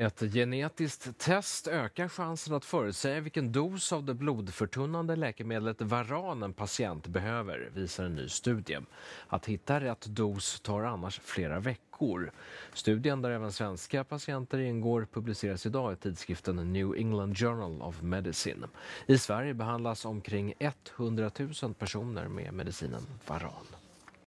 Ett genetiskt test ökar chansen att förutsäga vilken dos av det blodförtunnande läkemedlet Varan en patient behöver, visar en ny studie. Att hitta rätt dos tar annars flera veckor. Studien, där även svenska patienter ingår, publiceras idag i tidskriften New England Journal of Medicine. I Sverige behandlas omkring 100 000 personer med medicinen Varan.